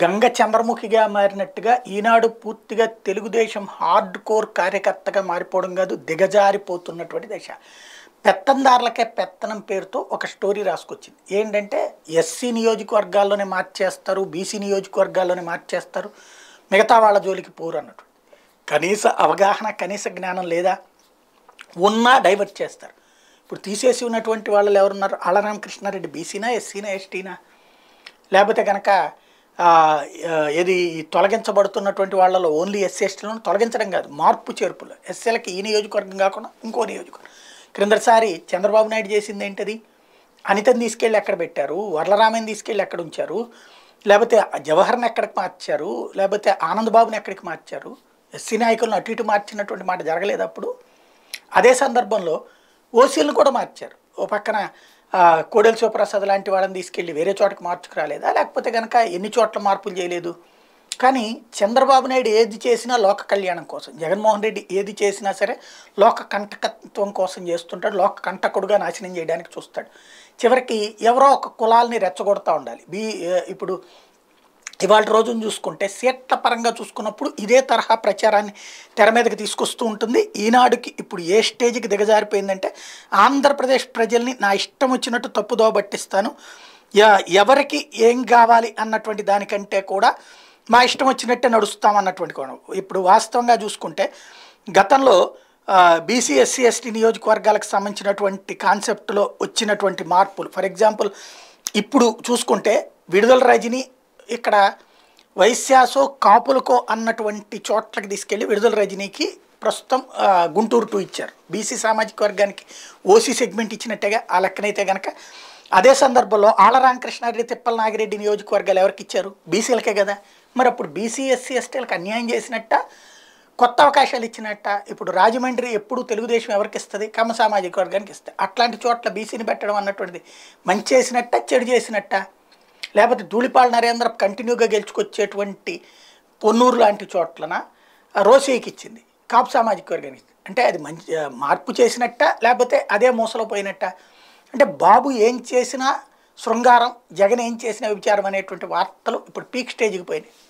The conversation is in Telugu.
గంగ చంద్రముఖిగా మారినట్టుగా ఈనాడు పూర్తిగా తెలుగుదేశం హార్డ్ కోర్ కార్యకర్తగా మారిపోవడం కాదు దిగజారిపోతున్నటువంటి దశ పెత్తందారులకే పెత్తనం పేరుతో ఒక స్టోరీ రాసుకొచ్చింది ఏంటంటే ఎస్సీ నియోజకవర్గాల్లోనే మార్చేస్తారు బీసీ నియోజకవర్గాల్లోనే మార్చేస్తారు మిగతా వాళ్ళ జోలికి పోరు అన్నట్టు కనీస అవగాహన కనీస జ్ఞానం లేదా ఉన్నా డైవర్ట్ చేస్తారు ఇప్పుడు తీసేసి ఉన్నటువంటి వాళ్ళు ఎవరున్నారు అలరామకృష్ణారెడ్డి బీసీనా ఎస్సీనా ఎస్టీనా లేకపోతే కనుక ఏది తొలగించబడుతున్నటువంటి వాళ్ళలో ఓన్లీ ఎస్సీ ఎస్టీలను తొలగించడం కాదు మార్పు చేర్పులు ఎస్సీలకి ఈ నియోజకవర్గం కాకుండా ఇంకో నియోజకవర్గం క్రిందసారి చంద్రబాబు నాయుడు చేసింది ఏంటది అనితని తీసుకెళ్ళి ఎక్కడ పెట్టారు వరలరామని తీసుకెళ్ళి ఎక్కడ ఉంచారు లేకపోతే జవహర్ని ఎక్కడికి మార్చారు లేకపోతే ఆనందబాబుని ఎక్కడికి మార్చారు ఎస్సీ నాయకులను అటు ఇటు మార్చినటువంటి మాట జరగలేదు అప్పుడు అదే సందర్భంలో ఓసీలను కూడా మార్చారు ఓ పక్కన కోడెల శివప్రసాద్ లాంటి వాళ్ళని తీసుకెళ్ళి వేరే చోటకి మార్చుకురాలేదా లేకపోతే కనుక ఎన్ని చోట్ల మార్పులు చేయలేదు కానీ చంద్రబాబు నాయుడు ఏది చేసినా లోక కళ్యాణం కోసం జగన్మోహన్ రెడ్డి ఏది చేసినా సరే లోక కంటకత్వం కోసం చేస్తుంటాడు లోక కంటకుడుగా నాశనం చేయడానికి చూస్తాడు చివరికి ఎవరో ఒక కులాల్ని రెచ్చగొడతా ఉండాలి బీ ఇప్పుడు ఇవాళ రోజును చూసుకుంటే సీట్ల పరంగా చూసుకున్నప్పుడు ఇదే తరహా ప్రచారాన్ని తెర మీదకి తీసుకొస్తూ ఉంటుంది ఈనాడుకి ఇప్పుడు ఏ స్టేజ్కి దిగజారిపోయిందంటే ఆంధ్రప్రదేశ్ ప్రజల్ని నా ఇష్టం వచ్చినట్టు తప్పుదో పట్టిస్తాను ఎవరికి ఏం కావాలి అన్నటువంటి దానికంటే కూడా మా ఇష్టం వచ్చినట్టే నడుస్తామన్నటువంటి కోణం ఇప్పుడు వాస్తవంగా చూసుకుంటే గతంలో బీసీ ఎస్సీ ఎస్టీ నియోజకవర్గాలకు సంబంధించినటువంటి కాన్సెప్ట్లో వచ్చినటువంటి మార్పులు ఫర్ ఎగ్జాంపుల్ ఇప్పుడు చూసుకుంటే విడుదల రజని ఇక్కడ వైశ్యాసో కాపులకో అన్నటువంటి చోట్లకి తీసుకెళ్ళి విడుదల రజనీకి ప్రస్తుతం గుంటూరు టూ ఇచ్చారు బీసీ సామాజిక వర్గానికి ఓసీ సెగ్మెంట్ ఇచ్చినట్టేగా ఆ లెక్కనైతే కనుక అదే సందర్భంలో ఆళ్ళ రామకృష్ణారెడ్డి తిప్పల నాగిరెడ్డి నియోజకవర్గాలు ఎవరికి ఇచ్చారు బీసీలకే కదా మరి అప్పుడు బీసీ ఎస్సీ ఎస్టీలకు అన్యాయం చేసినట్ట కొత్త అవకాశాలు ఇచ్చినట్ట ఇప్పుడు రాజమండ్రి ఎప్పుడు తెలుగుదేశం ఎవరికి ఇస్తుంది కమ్మ సామాజిక వర్గానికి ఇస్తుంది అట్లాంటి చోట్ల బీసీని పెట్టడం అన్నటువంటిది మంచి చేసినట్ట చెడు చేసినట్ట లేకపోతే ధూళిపాల నరేంద్ర కంటిన్యూగా గెలుచుకొచ్చేటువంటి పొన్నూరు లాంటి చోట్లన రోసేకి ఇచ్చింది కాప్ సామాజిక వర్గానికి అంటే అది మంచి మార్పు చేసినట్ట లేకపోతే అదే మూసలో పోయినట్ట అంటే బాబు ఏం చేసినా శృంగారం జగన్ ఏం చేసినా విచారం అనేటువంటి వార్తలు ఇప్పుడు పీక్ స్టేజ్కి పోయినాయి